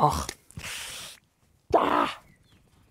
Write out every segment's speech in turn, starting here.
آخ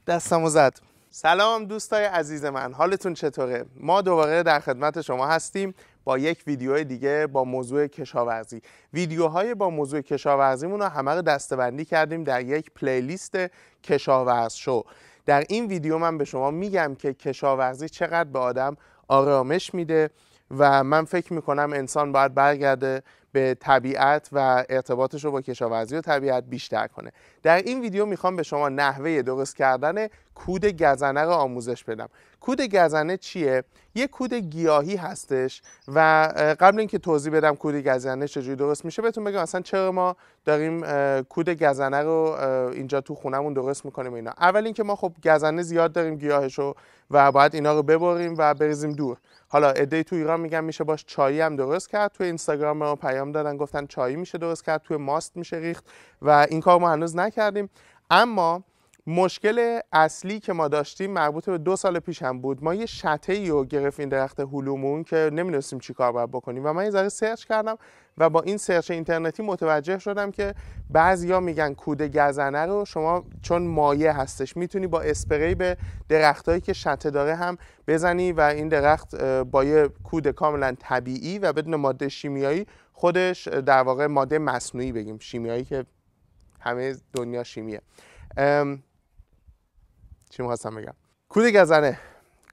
دستمو زد سلام دوستای عزیز من حالتون چطوره؟ ما دوباره در خدمت شما هستیم با یک ویدیو دیگه با موضوع کشاورزی ویدیوهای با موضوع کشاورزیمون رو همه رو دستبندی کردیم در یک پلیلیست کشاورز شو در این ویدیو من به شما میگم که کشاورزی چقدر به آدم آرامش میده و من فکر میکنم انسان باید برگرده به طبیعت و ارتباطش رو با کشاورزی و طبیعت بیشتر کنه در این ویدیو میخوام به شما نحوه درست کردن کود گزنه رو آموزش بدم کود گزنه چیه یه کود گیاهی هستش و قبل اینکه توضیح بدم کود گزنه چجوری درست میشه بهتون بگم اصلا چرا ما داریم کود گزنه رو اینجا تو خونمون درست میکنیم اینا اول اینکه ما خب گزنه زیاد داریم گیاهشو و باید اینا رو ببریم و بریزیم دور حالا ایده تو ایران میگم میشه باش چایی هم درست کرد تو اینستاگرام ما پیام دادن گفتن چایی میشه درست کرد توی ماست میشه ریخت و این کار ما هنوز نکردیم اما مشکل اصلی که ما داشتیم مربوط به دو سال پیش هم بود ما یه شته ای رو گرفت این درخت هلومون که نمیدونستیم چی کار باید بکنیم و من یه ذره سرچ کردم و با این سرچ اینترنتی متوجه شدم که بعضیا میگن کود گزنه رو شما چون مایه هستش میتونی با اسپری به درختهایی که شته داره هم بزنی و این درخت با یه کود کاملا طبیعی و بدون ماده شیمیایی خودش در واقع ماده مصنوعی بگیم شیمیایی که همه دنیا شیمیه ام... چی میخواستم بگم کود گزنه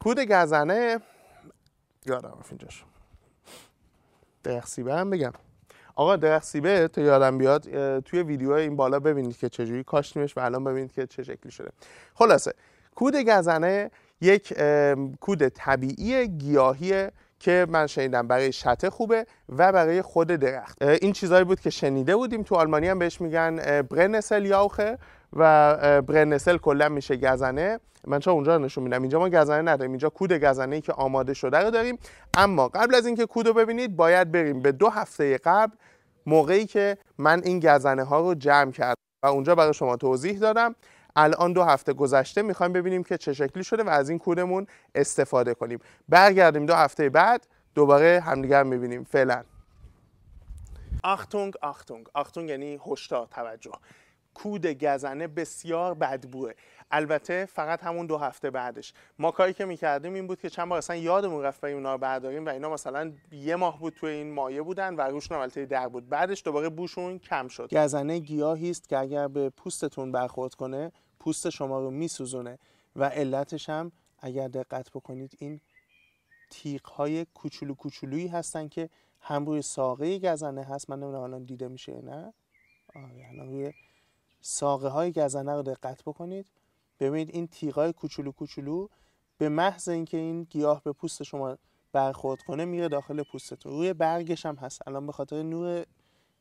کود گزنه یادم اینجاش سیبه هم بگم آقا سیبه تو یادم بیاد توی ویدیو این بالا ببینید که چجوری کاشتیمش و الان ببینید که چه شکلی شده خلاصه کود گزنه یک کود طبیعی گیاهی که من شنیدم برای شته خوبه و برای خود درخت این چیزایی بود که شنیده بودیم تو آلمانی هم بهش میگن برنسل یاخه و برنسل کلا میشه گزنه من چرا اونجا نشون میدم اینجا ما گزنه نداریم اینجا کود گزنه ای که آماده شده رو داریم اما قبل از اینکه کود رو ببینید باید بریم به دو هفته قبل موقعی که من این گزنه ها رو جمع کردم و اونجا برای شما توضیح دادم الان دو هفته گذشته میخوایم ببینیم که چه شکلی شده و از این کودمون استفاده کنیم برگردیم دو هفته بعد دوباره همدیگر میبینیم فعلا آختونگ آختونگ آختونگ یعنی هشدار توجه کود گزنه بسیار بدبوه البته فقط همون دو هفته بعدش ما کاری که میکردیم این بود که چند بار اصلا یادمون رفت بریم اونا رو برداریم و اینا مثلا یه ماه بود توی این مایه بودن و روش البته در بود بعدش دوباره بوشون کم شد گزنه گیاهی است که اگر به پوستتون برخورد کنه پوست شما رو میسوزونه و علتش هم اگر دقت بکنید این تیغ های کوچولو کوچولویی هستن که هم روی ساقه گزنه هست من نمیدونم الان دیده میشه نه آره الان روی ساقه های گزنه رو دقت بکنید ببینید این تیغ های کوچولو کوچولو به محض اینکه این گیاه به پوست شما برخورد کنه میره داخل پوستتون روی برگش هم هست الان به خاطر نور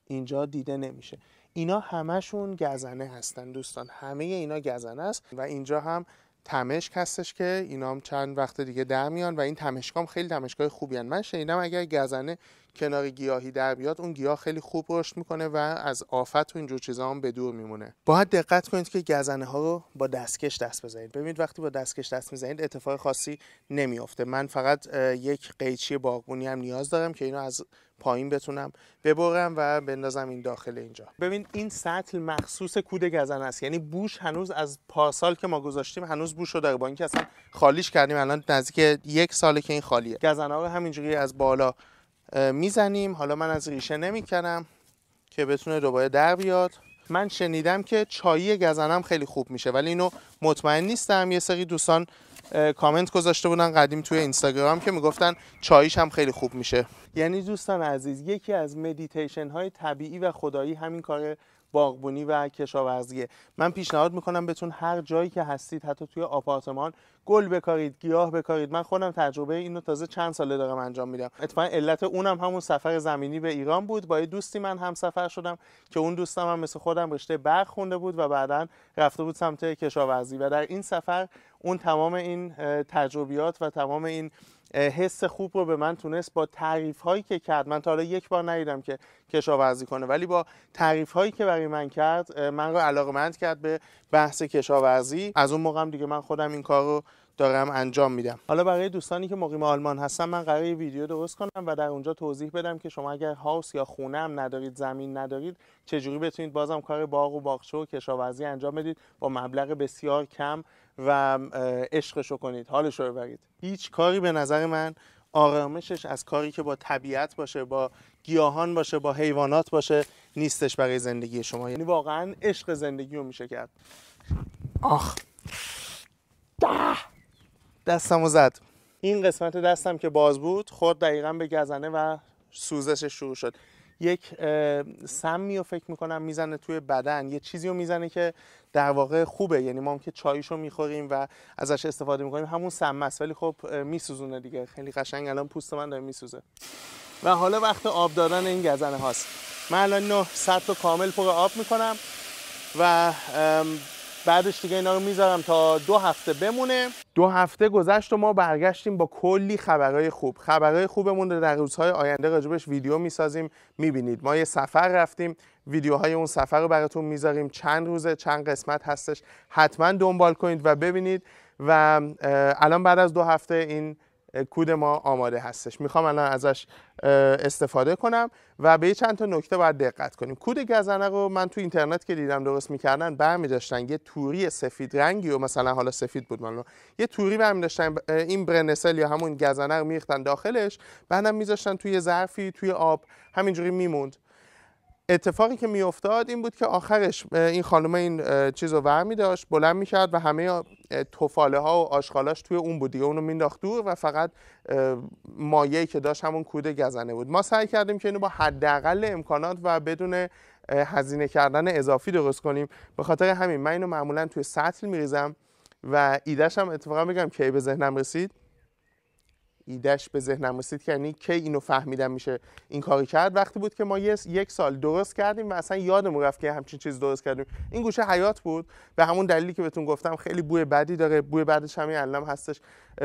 اینجا دیده نمیشه اینا همشون گزنه هستن دوستان همه اینا گزنه است و اینجا هم تمشک هستش که اینا هم چند وقت دیگه در میان و این تمشکام خیلی تمشکای خوبی هن. من شنیدم اگر گزنه کنار گیاهی در بیاد اون گیاه خیلی خوب رشد میکنه و از آفت و اینجور چیزا هم به دور میمونه باید دقت کنید که گزنه ها رو با دستکش دست بزنید ببینید وقتی با دستکش دست میزنید اتفاق خاصی نمیافته من فقط یک قیچی باغبونی هم نیاز دارم که اینو از پایین بتونم ببرم و بندازم این داخل اینجا ببین این سطل مخصوص کود گزنه است یعنی بوش هنوز از پارسال که ما گذاشتیم هنوز بوش رو داره با اینکه اصلا خالیش کردیم الان نزدیک یک ساله که این خالیه گزنه ها رو همینجوری از بالا میزنیم حالا من از ریشه نمیکنم که بتونه دوباره در بیاد من شنیدم که چایی گزنم خیلی خوب میشه ولی اینو مطمئن نیستم یه سری دوستان کامنت گذاشته بودن قدیم توی اینستاگرام که میگفتن چاییش هم خیلی خوب میشه یعنی دوستان عزیز یکی از مدیتیشن های طبیعی و خدایی همین کاره باغبونی و کشاورزیه من پیشنهاد میکنم بهتون هر جایی که هستید حتی توی آپارتمان گل بکارید گیاه بکارید من خودم تجربه اینو تازه چند ساله دارم انجام میدم اتفاقا علت اونم همون سفر زمینی به ایران بود با یه دوستی من هم سفر شدم که اون دوستم هم مثل خودم رشته برق خونده بود و بعدا رفته بود سمت کشاورزی و در این سفر اون تمام این تجربیات و تمام این حس خوب رو به من تونست با تعریف هایی که کرد من تا حالا یک بار ندیدم که کشاورزی کنه ولی با تعریف هایی که برای من کرد من رو علاقمند کرد به بحث کشاورزی از اون موقع دیگه من خودم این کار رو دارم انجام میدم حالا برای دوستانی که مقیم آلمان هستن من قراره ویدیو درست کنم و در اونجا توضیح بدم که شما اگر هاوس یا خونه هم ندارید زمین ندارید چجوری بتونید بازم کار باغ و باغچه و کشاورزی انجام بدید با مبلغ بسیار کم و عشقش رو کنید حالش رو ببرید هیچ کاری به نظر من آرامشش از کاری که با طبیعت باشه با گیاهان باشه با حیوانات باشه نیستش برای زندگی شما یعنی واقعا عشق زندگی رو میشه کرد آخ ده دستم زد این قسمت دستم که باز بود خود دقیقا به گزنه و سوزشش شروع شد یک سمی رو فکر میکنم میزنه توی بدن یه چیزی رو میزنه که در واقع خوبه یعنی ما هم که چایشو میخوریم و ازش استفاده میکنیم همون سم است ولی خب میسوزونه دیگه خیلی قشنگ الان پوست من داره میسوزه و حالا وقت آب دادن این گزنه هاست من الان 900 رو کامل پر آب میکنم و بعدش دیگه اینا رو میذارم تا دو هفته بمونه دو هفته گذشت و ما برگشتیم با کلی خبرهای خوب خبرهای خوبمون رو در روزهای آینده راجبش ویدیو میسازیم میبینید ما یه سفر رفتیم ویدیوهای اون سفر رو براتون میذاریم چند روزه چند قسمت هستش حتما دنبال کنید و ببینید و الان بعد از دو هفته این کود ما آماده هستش میخوام الان ازش استفاده کنم و به چند تا نکته باید دقت کنیم کود گزنه رو من تو اینترنت که دیدم درست میکردن برمی یه توری سفید رنگی و مثلا حالا سفید بود من یه توری برمی این برنسل یا همون گزنه رو داخلش بعدم میذاشتن توی ظرفی توی آب همینجوری میموند اتفاقی که میافتاد این بود که آخرش این خانم این چیز رو ور می داشت بلند می کرد و همه توفاله ها و آشغالاش توی اون بود دیگه اونو مینداخت دور و فقط مایه که داشت همون کود گزنه بود ما سعی کردیم که اینو با حداقل امکانات و بدون هزینه کردن اضافی درست کنیم به خاطر همین من اینو معمولا توی سطل ریزم و ایدهش هم اتفاقا بگم که به ذهنم رسید ایدهش به ذهنم رسید یعنی کی اینو فهمیدم میشه این کاری کرد وقتی بود که ما یک سال درست کردیم و اصلا یادم رفت که همچین چیز درست کردیم این گوشه حیات بود به همون دلیلی که بهتون گفتم خیلی بوی بدی داره بوی بعدش همین علم هستش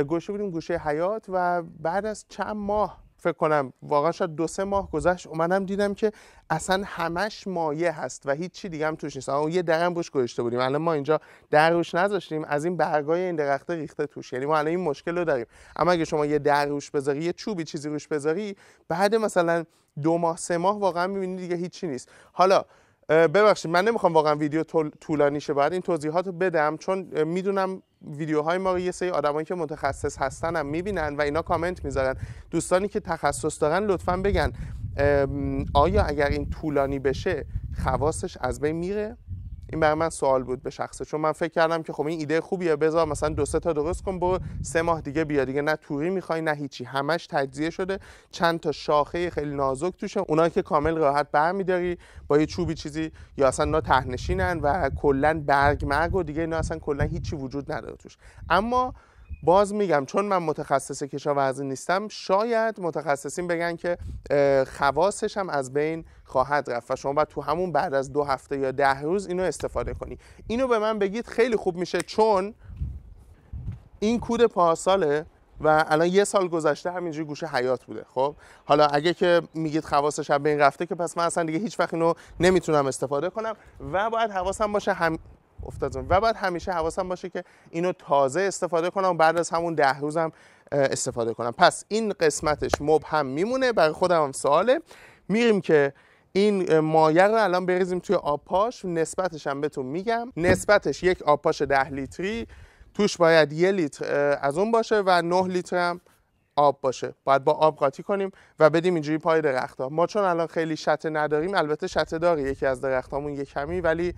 گوشه بودیم گوشه حیات و بعد از چند ماه فکر کنم واقعا شاید دو سه ماه گذشت اومدم دیدم که اصلا همش مایه هست و هیچ چی دیگه هم توش نیست اما یه درم روش گذاشته بودیم الان ما اینجا در روش نذاشتیم از این برگای این درخته ریخته توش یعنی ما الان این مشکل رو داریم اما اگه شما یه در روش بذاری یه چوبی چیزی روش بذاری بعد مثلا دو ماه سه ماه واقعا میبینی دیگه هیچی نیست حالا ببخشید من نمیخوام واقعا ویدیو طولانی شه باید این توضیحات رو بدم چون میدونم ویدیوهای ما یه سری آدمایی که متخصص هستن هم میبینن و اینا کامنت میذارن دوستانی که تخصص دارن لطفا بگن آیا اگر این طولانی بشه خواستش از بین میره این برای من سوال بود به شخصه چون من فکر کردم که خب این ایده خوبیه بذار مثلا دو سه تا درست کن برو سه ماه دیگه بیا دیگه نه توری میخوای نه هیچی همش تجزیه شده چند تا شاخه خیلی نازک توشه اونا که کامل راحت برمیداری با یه چوبی چیزی یا اصلا نه تهنشینن و کلا برگ مرگ و دیگه اینا اصلا کلا هیچی وجود نداره توش اما باز میگم چون من متخصص کشاورزی نیستم شاید متخصصین بگن که خواصش هم از بین خواهد رفت و شما باید تو همون بعد از دو هفته یا ده روز اینو استفاده کنی اینو به من بگید خیلی خوب میشه چون این کود پارساله و الان یه سال گذشته همینجوری گوشه حیات بوده خب حالا اگه که میگید خواصش به این رفته که پس من اصلا دیگه هیچ وقت اینو نمیتونم استفاده کنم و باید حواسم باشه هم افتاد و بعد همیشه حواسم باشه که اینو تازه استفاده کنم و بعد از همون ده روزم استفاده کنم پس این قسمتش مبهم میمونه برای خودم هم سواله میریم که این مایه رو الان بریزیم توی آب پاش نسبتش هم بهتون میگم نسبتش یک آب ده لیتری توش باید یه لیتر از اون باشه و 9 لیتر هم آب باشه باید با آب قاطی کنیم و بدیم اینجوری پای درخت ها ما چون الان خیلی شته نداریم البته شته داری یکی از درختامون یه کمی ولی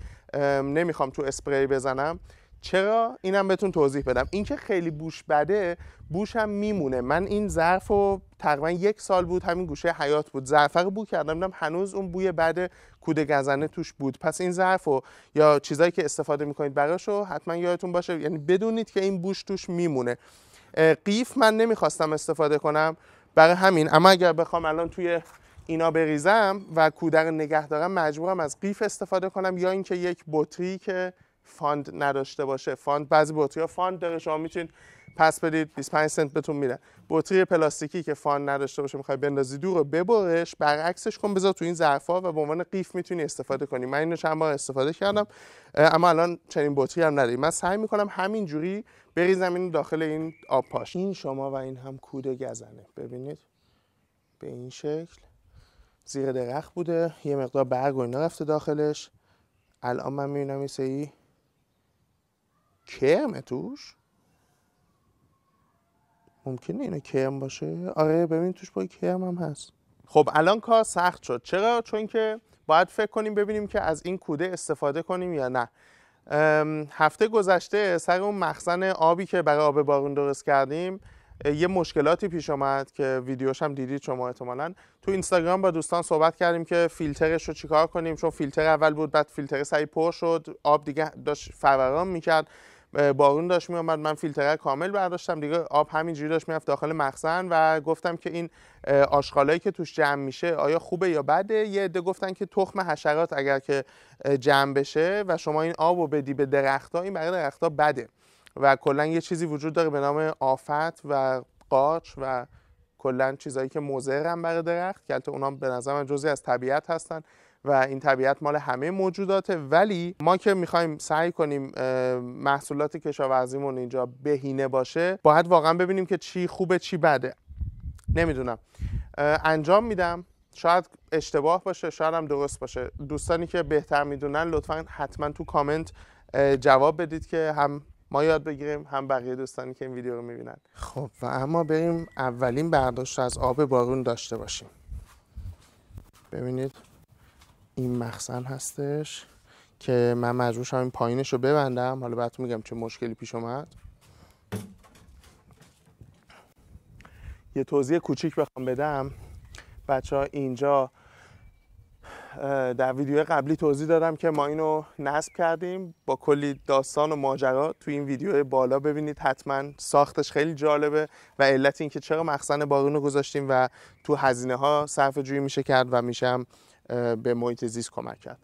نمیخوام تو اسپری بزنم چرا اینم بهتون توضیح بدم اینکه خیلی بوش بده بوش هم میمونه من این ظرف رو تقریبا یک سال بود همین گوشه حیات بود ظرف رو بو کردم دیدم هنوز اون بوی بعد کود گزنه توش بود پس این ظرف رو یا چیزایی که استفاده میکنید براش رو حتما یادتون باشه یعنی بدونید که این بوش توش میمونه قیف من نمیخواستم استفاده کنم برای همین اما اگر بخوام الان توی اینا بریزم و کودر نگه دارم مجبورم از قیف استفاده کنم یا اینکه یک بطری که فاند نداشته باشه فاند بعضی بطری ها فاند داره شما میتونید پس بدید 25 سنت بهتون میده بطری پلاستیکی که فان نداشته باشه میخوای بندازی دور رو ببرش برعکسش کن بذار تو این ظرفا و به عنوان قیف میتونی استفاده کنی من اینو چند بار استفاده کردم اما الان چنین بطری هم نداریم من سعی میکنم همینجوری جوری بریزم اینو داخل این آب پاش این شما و این هم کود گزنه ببینید به این شکل زیر درخت بوده یه مقدار برگ و اینا رفته داخلش الان من میبینم این سری کرم توش ممکنه اینه هم باشه آره ببین توش با کم هم هست خب الان کار سخت شد چرا چون که باید فکر کنیم ببینیم که از این کوده استفاده کنیم یا نه هفته گذشته سر اون مخزن آبی که برای آب بارون درست کردیم یه مشکلاتی پیش آمد که ویدیوش هم دیدید شما احتمالا تو اینستاگرام با دوستان صحبت کردیم که فیلترش رو چیکار کنیم چون فیلتر اول بود بعد فیلتر سعی پر شد آب دیگه داشت فوران میکرد بارون داشت آمد من فیلتره کامل برداشتم دیگه آب همینجوری داشت میرفت داخل مخزن و گفتم که این آشغالایی که توش جمع میشه آیا خوبه یا بده یه عده گفتن که تخم حشرات اگر که جمع بشه و شما این آب رو بدی به درختها این برای درختها بده و کلا یه چیزی وجود داره به نام آفت و قارچ و کلا چیزایی که مضرن برای درخت که البته اونا به نظر من جزئی از طبیعت هستن و این طبیعت مال همه موجوداته ولی ما که میخوایم سعی کنیم محصولات کشاورزیمون اینجا بهینه باشه باید واقعا ببینیم که چی خوبه چی بده نمیدونم انجام میدم شاید اشتباه باشه شاید هم درست باشه دوستانی که بهتر میدونن لطفا حتما تو کامنت جواب بدید که هم ما یاد بگیریم هم بقیه دوستانی که این ویدیو رو میبینن خب و اما بریم اولین برداشت از آب بارون داشته باشیم ببینید این مخزن هستش که من مجبور شدم این پایینش رو ببندم حالا بعد میگم چه مشکلی پیش اومد یه توضیح کوچیک بخوام بدم بچه ها اینجا در ویدیو قبلی توضیح دادم که ما اینو نصب کردیم با کلی داستان و ماجرا تو این ویدیو بالا ببینید حتما ساختش خیلی جالبه و علت اینکه چرا مخزن بارون رو گذاشتیم و تو هزینه ها صرف جویی میشه کرد و میشم. به محیط زیست کمک کرد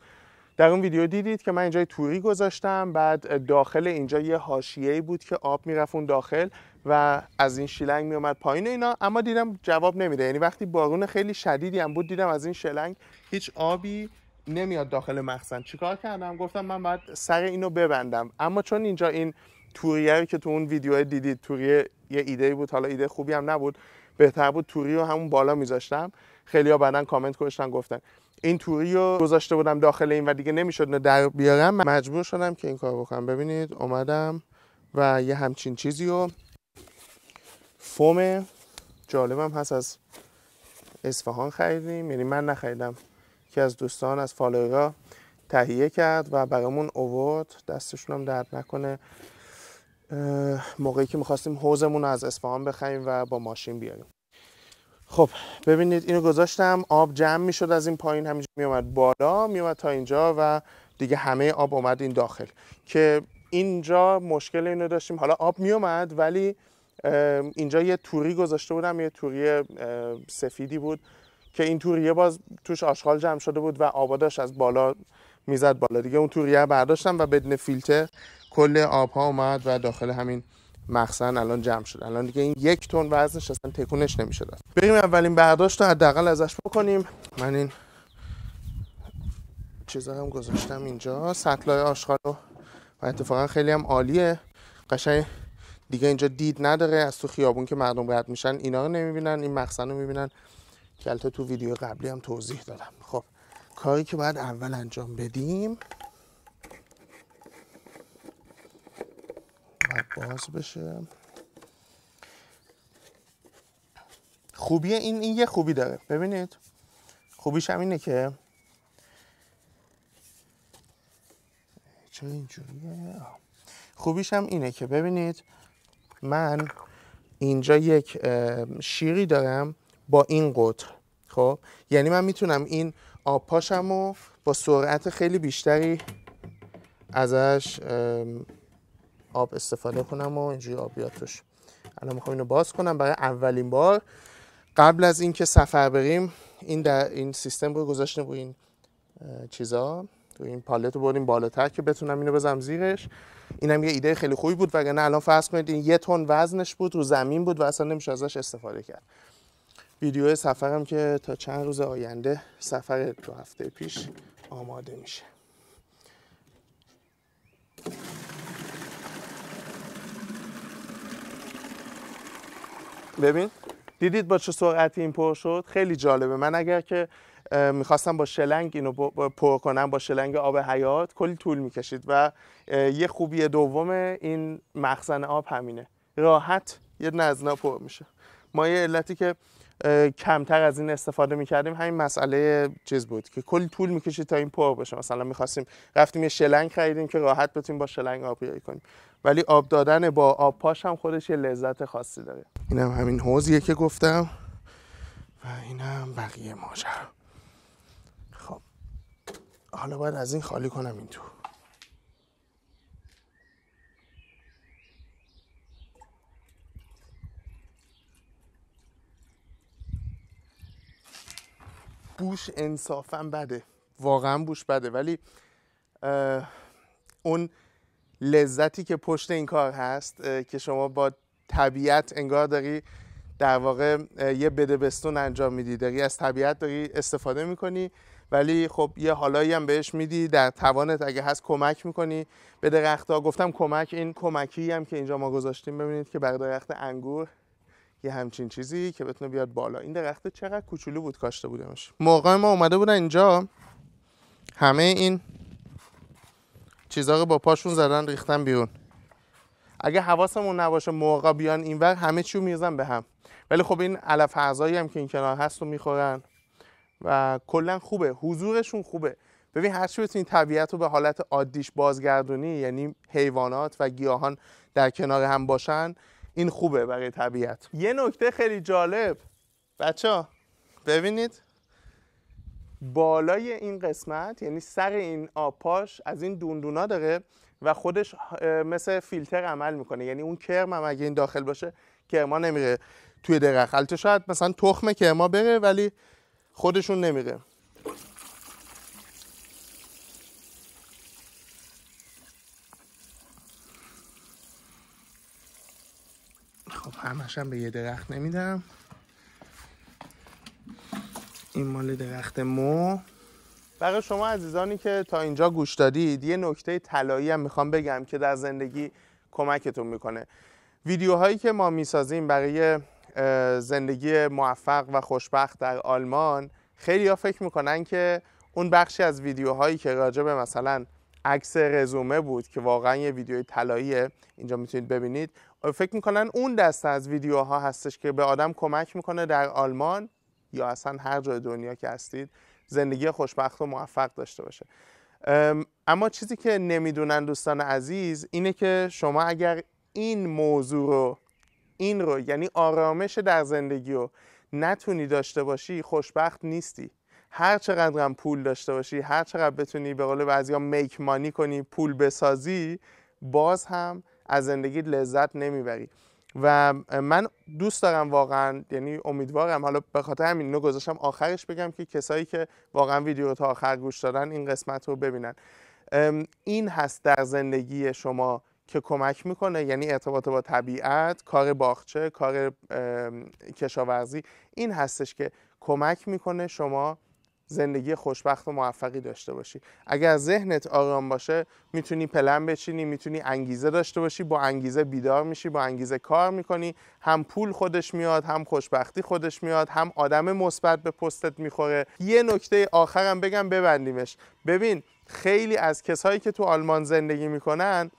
در اون ویدیو دیدید که من اینجا توری گذاشتم بعد داخل اینجا یه حاشیه‌ای بود که آب اون داخل و از این شیلنگ میومد پایین اینا اما دیدم جواب نمیده یعنی وقتی بارون خیلی شدیدی هم بود دیدم از این شلنگ هیچ آبی نمیاد داخل مخزن چیکار کردم گفتم من باید سر اینو ببندم اما چون اینجا این توریه که تو اون ویدیو دیدید توریه یه ایده بود حالا ایده خوبی هم نبود بهتر بود توری رو همون بالا میذاشتم خیلیا بعدن کامنت گذاشتن گفتن این توری رو گذاشته بودم داخل این و دیگه نمیشد نه در بیارم مجبور شدم که این کار بکنم ببینید اومدم و یه همچین چیزی رو فوم جالبم هست از اصفهان خریدیم یعنی من نخریدم که از دوستان از فالورا تهیه کرد و برامون اوورد دستشون هم درد نکنه موقعی که میخواستیم حوزمون رو از اصفهان بخریم و با ماشین بیاریم خب ببینید اینو گذاشتم آب جمع میشد از این پایین همینجا میومد بالا میومد تا اینجا و دیگه همه آب اومد این داخل که اینجا مشکل اینو داشتیم حالا آب میومد ولی اینجا یه توری گذاشته بودم یه توری سفیدی بود که این توریه باز توش آشغال جمع شده بود و آباداش از بالا میزد بالا دیگه اون توریه برداشتم و بدون فیلتر کل آب ها اومد و داخل همین مخزن الان جمع شد الان دیگه این یک تن وزنش اصلا تکونش نمیشه داد بریم اولین برداشت رو حداقل ازش بکنیم من این چیزا هم گذاشتم اینجا سطلای آشغال و اتفاقا خیلی هم عالیه قشنگ دیگه اینجا دید نداره از تو خیابون که مردم رد میشن اینا رو نمیبینن این مخزن رو میبینن که تو ویدیو قبلی هم توضیح دادم خب کاری که باید اول انجام بدیم باز بشه خوبی این این یه خوبی داره ببینید خوبیش هم اینه که اینجوریه خوبیش هم اینه که ببینید من اینجا یک شیری دارم با این قطر خب یعنی من میتونم این آب پاشم و با سرعت خیلی بیشتری ازش آب استفاده کنم و اینجوری آب بیاد توش الان میخوام اینو باز کنم برای اولین بار قبل از اینکه سفر بریم این در این سیستم رو گذاشتم روی این چیزا تو این پالت رو بردیم بالاتر که بتونم اینو بزنم زیرش اینم یه ایده خیلی خوبی بود وگرنه الان فرض کنید این یه تن وزنش بود رو زمین بود و اصلا نمیشه ازش استفاده کرد ویدیو سفرم که تا چند روز آینده سفر دو هفته پیش آماده میشه ببین دیدید با چه سرعتی این پر شد خیلی جالبه من اگر که میخواستم با شلنگ اینو پر کنم با شلنگ آب حیات کلی طول میکشید و یه خوبی دوم این مخزن آب همینه راحت یه نزنا پر میشه ما یه علتی که کمتر از این استفاده میکردیم همین مسئله چیز بود که کلی طول میکشید تا این پر بشه مثلا میخواستیم رفتیم یه شلنگ خریدیم که راحت بتونیم با شلنگ آبیاری کنیم ولی آب دادن با آب پاش هم خودش یه لذت خاصی داره اینم همین حوزیه که گفتم و اینم بقیه ماجرا خب حالا باید از این خالی کنم این تو بوش انصافا بده واقعا بوش بده ولی اون لذتی که پشت این کار هست که شما با طبیعت انگار داری در واقع یه بدبستون انجام میدی داری از طبیعت داری استفاده میکنی ولی خب یه حالایی هم بهش میدی در توانت اگه هست کمک میکنی به درختها گفتم کمک این کمکی هم که اینجا ما گذاشتیم ببینید که بر درخت انگور یه همچین چیزی که بتونه بیاد بالا این درخت چقدر کوچولو بود کاشته بودمش موقع ما اومده بودن اینجا همه این چیزا رو با پاشون زدن ریختن بیرون اگه حواسمون نباشه موقع بیان اینور همه چیو میریزن به هم ولی خب این علف اعضایی هم که این کنار هست رو میخورن و کلا خوبه حضورشون خوبه ببین هر چی بتونی طبیعت رو به حالت عادیش بازگردونی یعنی حیوانات و گیاهان در کنار هم باشن این خوبه برای طبیعت یه نکته خیلی جالب بچه ها ببینید بالای این قسمت یعنی سر این آپاش از این دوندونا داره و خودش مثل فیلتر عمل میکنه یعنی اون کرم هم اگه این داخل باشه کرما نمیره توی درخت البته شاید مثلا تخم کرما بره ولی خودشون نمیره خب همشم به یه درخت نمیدم این مال درخت مو برای شما عزیزانی که تا اینجا گوش دادید یه نکته طلایی هم میخوام بگم که در زندگی کمکتون میکنه ویدیوهایی که ما میسازیم برای زندگی موفق و خوشبخت در آلمان خیلی ها فکر میکنن که اون بخشی از ویدیوهایی که راجع به مثلا عکس رزومه بود که واقعا یه ویدیوی طلاییه اینجا میتونید ببینید فکر میکنن اون دسته از ویدیوها هستش که به آدم کمک میکنه در آلمان یا اصلا هر جای دنیا که هستید زندگی خوشبخت و موفق داشته باشه اما چیزی که نمیدونن دوستان عزیز اینه که شما اگر این موضوع رو این رو یعنی آرامش در زندگی رو نتونی داشته باشی خوشبخت نیستی هر چقدر هم پول داشته باشی هر چقدر بتونی به قول بعضیا میک مانی کنی پول بسازی باز هم از زندگی لذت نمیبری و من دوست دارم واقعا یعنی امیدوارم حالا به خاطر همین اینو گذاشتم آخرش بگم که کسایی که واقعا ویدیو رو تا آخر گوش دادن این قسمت رو ببینن این هست در زندگی شما که کمک میکنه یعنی ارتباط با طبیعت کار باغچه کار کشاورزی این هستش که کمک میکنه شما زندگی خوشبخت و موفقی داشته باشی اگر ذهنت آرام باشه میتونی پلن بچینی میتونی انگیزه داشته باشی با انگیزه بیدار میشی با انگیزه کار میکنی هم پول خودش میاد هم خوشبختی خودش میاد هم آدم مثبت به پستت میخوره یه نکته آخرم بگم ببندیمش ببین خیلی از کسایی که تو آلمان زندگی میکنن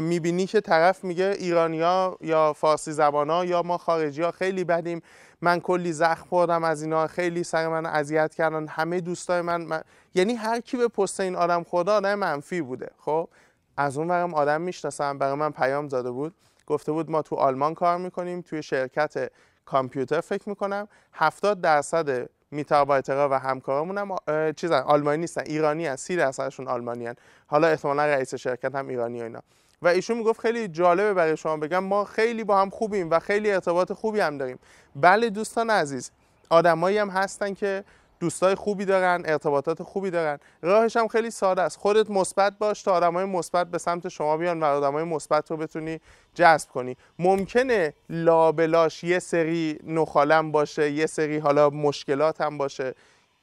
میبینی که طرف میگه ایرانیا یا فارسی زبان ها یا ما خارجی ها خیلی بدیم من کلی زخم خوردم از اینا خیلی سر من اذیت کردن همه دوستای من, من... یعنی هر کی به پست این آدم خدا آدم منفی بوده خب از اون ورم آدم میشناسم برای من پیام زده بود گفته بود ما تو آلمان کار میکنیم توی شرکت کامپیوتر فکر میکنم هفتاد درصد میتا بایتقا و همکارمون هم چیزن آلمانی نیستن ایرانی هستن سی درصدشون آلمانی هن. حالا احتمالا رئیس شرکت هم ایرانی و اینا و ایشون میگفت خیلی جالبه برای شما بگم ما خیلی با هم خوبیم و خیلی ارتباط خوبی هم داریم بله دوستان عزیز آدمایی هم هستن که دوستای خوبی دارن ارتباطات خوبی دارن راهش هم خیلی ساده است خودت مثبت باش تا آدمای مثبت به سمت شما بیان و آدمای مثبت رو بتونی جذب کنی ممکنه لابلاش یه سری نخالم باشه یه سری حالا مشکلات هم باشه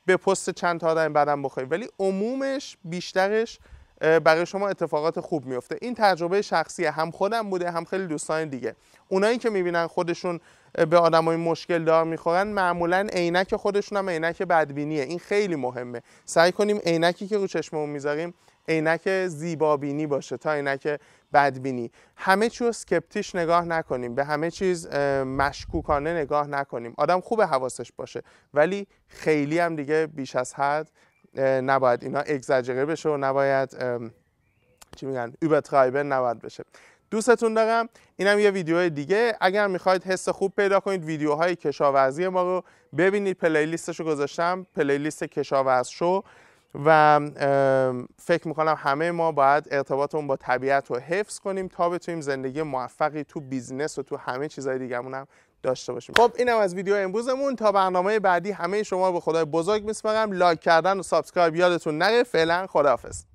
به پست چند تا آدم بعدم بخوای ولی عمومش بیشترش برای شما اتفاقات خوب میفته این تجربه شخصی هم خودم بوده هم خیلی دوستان دیگه اونایی که میبینن خودشون به های مشکل دار میخورن معمولا عینک خودشون هم عینک بدبینیه این خیلی مهمه سعی کنیم عینکی که رو چشممون میذاریم عینک زیبابینی باشه تا عینک بدبینی همه چیز سکپتیش نگاه نکنیم به همه چیز مشکوکانه نگاه نکنیم آدم خوب حواسش باشه ولی خیلی هم دیگه بیش از حد نباید اینا اگزاجره بشه و نباید چی میگن نباید بشه دوستتون دارم اینم یه ویدیو دیگه اگر میخواید حس خوب پیدا کنید ویدیوهای کشاورزی ما رو ببینید پلیلیستش رو گذاشتم پلیلیست کشاورز شو و فکر میکنم همه ما باید ارتباطمون با طبیعت رو حفظ کنیم تا بتونیم زندگی موفقی تو بیزنس و تو همه چیزهای دیگهمون هم داشته باشیم خب اینم از ویدیو امروزمون تا برنامه بعدی همه شما به خدای بزرگ میسپارم لایک کردن و سابسکرایب یادتون نره فعلا خداحافظ